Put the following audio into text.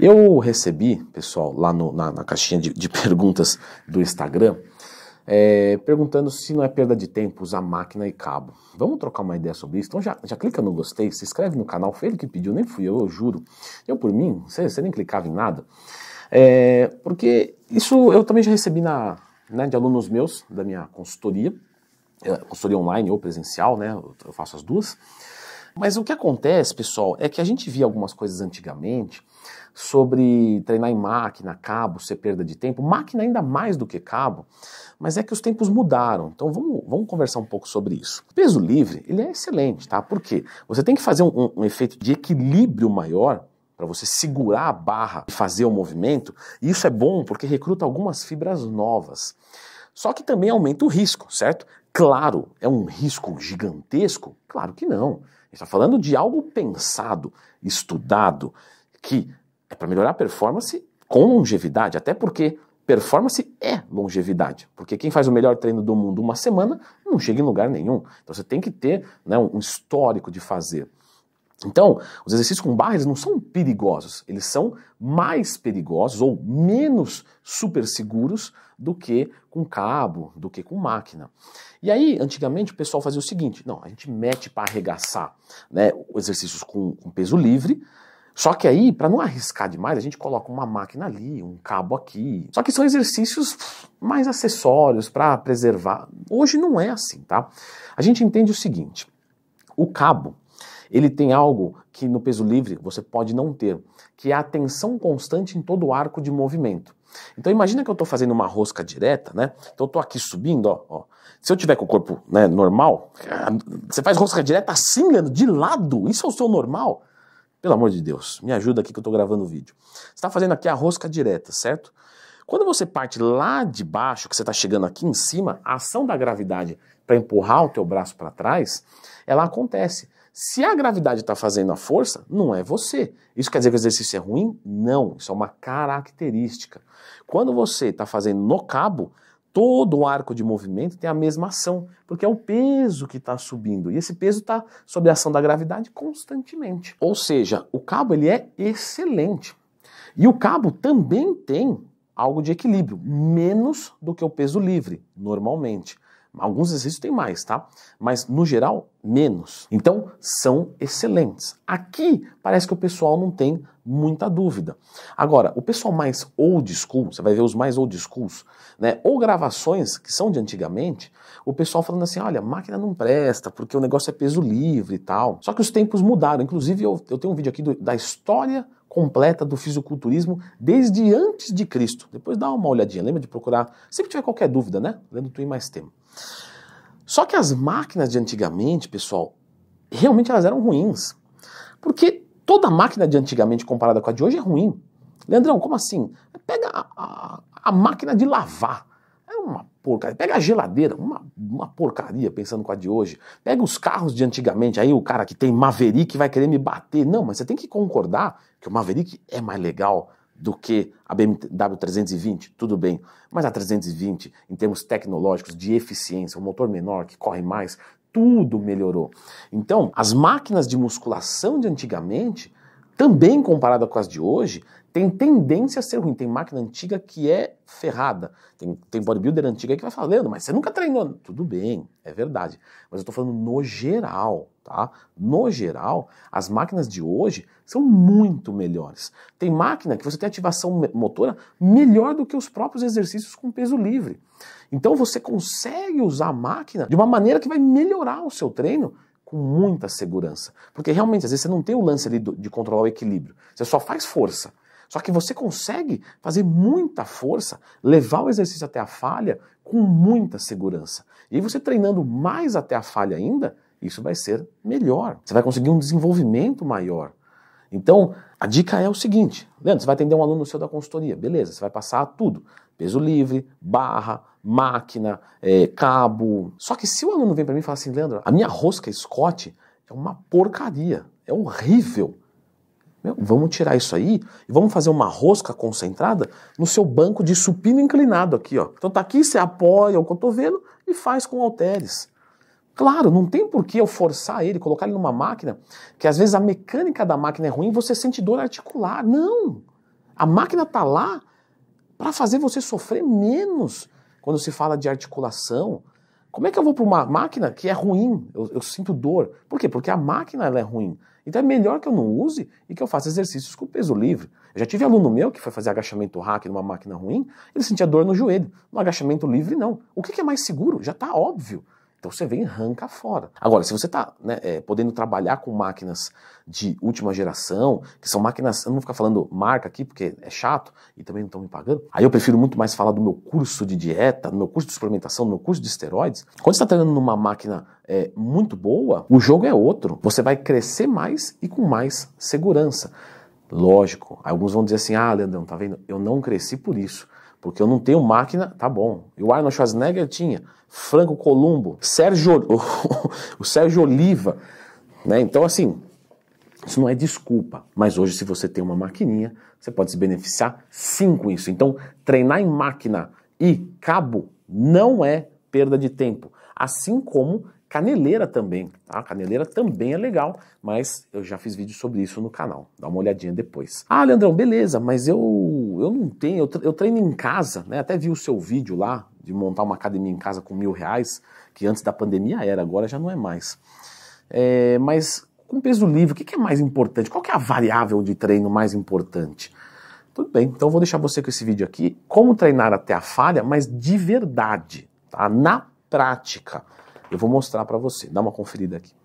Eu recebi, pessoal, lá no, na, na, caixinha de, de, perguntas do Instagram, é, perguntando se não é perda de tempo usar máquina e cabo. Vamos trocar uma ideia sobre isso? Então já, já clica no gostei, se inscreve no canal, foi ele que pediu, nem fui eu, eu juro. Eu por mim, você, você nem clicava em nada. É, porque isso eu também já recebi na, né, de alunos meus, da minha consultoria, é, consultoria online ou presencial, né, eu faço as duas. Mas o que acontece, pessoal, é que a gente via algumas coisas antigamente sobre treinar em máquina, cabo, ser perda de tempo, máquina ainda mais do que cabo, mas é que os tempos mudaram. Então vamos, vamos conversar um pouco sobre isso. peso livre, ele é excelente, tá? Por quê? Você tem que fazer um, um efeito de equilíbrio maior para você segurar a barra e fazer o movimento. E isso é bom porque recruta algumas fibras novas. Só que também aumenta o risco, certo? Claro, é um risco gigantesco? Claro que não está falando de algo pensado, estudado, que é para melhorar a performance com longevidade, até porque performance é longevidade, porque quem faz o melhor treino do mundo uma semana não chega em lugar nenhum. Então você tem que ter né, um histórico de fazer. Então, os exercícios com barra não são perigosos, eles são mais perigosos ou menos super seguros do que com cabo, do que com máquina. E aí, antigamente, o pessoal fazia o seguinte: não, a gente mete para arregaçar né, exercícios com, com peso livre, só que aí, para não arriscar demais, a gente coloca uma máquina ali, um cabo aqui. Só que são exercícios mais acessórios para preservar. Hoje não é assim, tá? A gente entende o seguinte: o cabo ele tem algo que no peso livre você pode não ter, que é a tensão constante em todo o arco de movimento. Então imagina que eu estou fazendo uma rosca direta, né? Então eu estou aqui subindo, ó, ó, Se eu tiver com o corpo né, normal, ah, você faz rosca direta assim, de lado. Isso é o seu normal? Pelo amor de Deus, me ajuda aqui que eu estou gravando o vídeo. Você está fazendo aqui a rosca direta, certo? Quando você parte lá de baixo, que você está chegando aqui em cima, a ação da gravidade para empurrar o teu braço para trás, ela acontece. Se a gravidade está fazendo a força, não é você. Isso quer dizer que o exercício é ruim? Não, isso é uma característica. Quando você está fazendo no cabo, todo o arco de movimento tem a mesma ação, porque é o peso que está subindo e esse peso está sob a ação da gravidade constantemente. Ou seja, o cabo ele é excelente e o cabo também tem algo de equilíbrio, menos do que o peso livre normalmente. Alguns exercícios tem mais, tá? Mas no geral, menos. Então, são excelentes. Aqui parece que o pessoal não tem muita dúvida. Agora, o pessoal mais old school, você vai ver os mais old schools, né? Ou gravações que são de antigamente, o pessoal falando assim: olha, máquina não presta, porque o negócio é peso livre e tal. Só que os tempos mudaram. Inclusive, eu, eu tenho um vídeo aqui do, da história completa do fisiculturismo desde antes de Cristo. Depois dá uma olhadinha, lembra de procurar, sempre tiver qualquer dúvida, né? Lendo tu em mais tempo. Só que as máquinas de antigamente, pessoal, realmente elas eram ruins. Porque toda máquina de antigamente comparada com a de hoje é ruim. Leandrão, como assim? Pega a, a, a máquina de lavar. Era uma porcaria. Pega a geladeira, uma, uma porcaria, pensando com a de hoje. Pega os carros de antigamente, aí o cara que tem Maverick vai querer me bater. Não, mas você tem que concordar que o Maverick é mais legal do que a BMW 320, tudo bem. Mas a 320, em termos tecnológicos, de eficiência, um motor menor que corre mais, tudo melhorou. Então, as máquinas de musculação de antigamente, também comparada com as de hoje, tem tendência a ser ruim. Tem máquina antiga que é ferrada. Tem, tem bodybuilder antiga que vai falando, mas você nunca treinou. Tudo bem, é verdade. Mas eu estou falando no geral, tá? No geral, as máquinas de hoje são muito melhores. Tem máquina que você tem ativação motora melhor do que os próprios exercícios com peso livre. Então você consegue usar a máquina de uma maneira que vai melhorar o seu treino com muita segurança. Porque realmente, às vezes, você não tem o lance ali de controlar o equilíbrio. Você só faz força. Só que você consegue fazer muita força, levar o exercício até a falha com muita segurança. E você treinando mais até a falha ainda, isso vai ser melhor. Você vai conseguir um desenvolvimento maior. Então, a dica é o seguinte: Leandro, você vai atender um aluno seu da consultoria, beleza, você vai passar tudo: peso livre, barra, máquina, é, cabo. Só que se o aluno vem para mim e fala assim, Leandro, a minha rosca Scott é uma porcaria, é horrível. Meu, vamos tirar isso aí e vamos fazer uma rosca concentrada no seu banco de supino inclinado aqui, ó. Então tá aqui, você apoia o cotovelo e faz com halteres. Claro, não tem por que eu forçar ele, colocar ele numa máquina, que às vezes a mecânica da máquina é ruim, e você sente dor articular. Não! A máquina tá lá para fazer você sofrer menos quando se fala de articulação, como é que eu vou para uma máquina que é ruim? Eu, eu, sinto dor. Por quê? Porque a máquina ela é ruim. Então é melhor que eu não use e que eu faça exercícios com peso livre. Eu já tive aluno meu que foi fazer agachamento hack numa máquina ruim, ele sentia dor no joelho. No agachamento livre, não. O que, que é mais seguro? Já está óbvio. Então você vem e arranca fora. Agora, se você está né, é, podendo trabalhar com máquinas de última geração, que são máquinas, eu não vou ficar falando marca aqui porque é chato e também não estão me pagando, aí eu prefiro muito mais falar do meu curso de dieta, do meu curso de suplementação, do meu curso de esteroides. Quando você está treinando numa máquina é, muito boa, o jogo é outro. Você vai crescer mais e com mais segurança. Lógico, alguns vão dizer assim: ah, Leandrão, tá vendo? Eu não cresci por isso. Porque eu não tenho máquina, tá bom. E o Arnold Schwarzenegger tinha, Franco Columbo, Sérgio, o Sérgio Oliva, né? Então, assim, isso não é desculpa. Mas hoje, se você tem uma maquininha, você pode se beneficiar sim com isso. Então, treinar em máquina e cabo não é perda de tempo. Assim como caneleira também. Tá? Caneleira também é legal, mas eu já fiz vídeo sobre isso no canal. Dá uma olhadinha depois. Ah, Leandrão, beleza, mas eu eu, não tenho, eu, eu treino em casa, né? Até vi o seu vídeo lá de montar uma academia em casa com mil reais, que antes da pandemia era, agora já não é mais. É, mas com peso livre, o que, que é mais importante? Qual é a variável de treino mais importante? Tudo bem, então eu vou deixar você com esse vídeo aqui, como treinar até a falha, mas de verdade, tá? Na prática. Eu vou mostrar para você. Dá uma conferida aqui.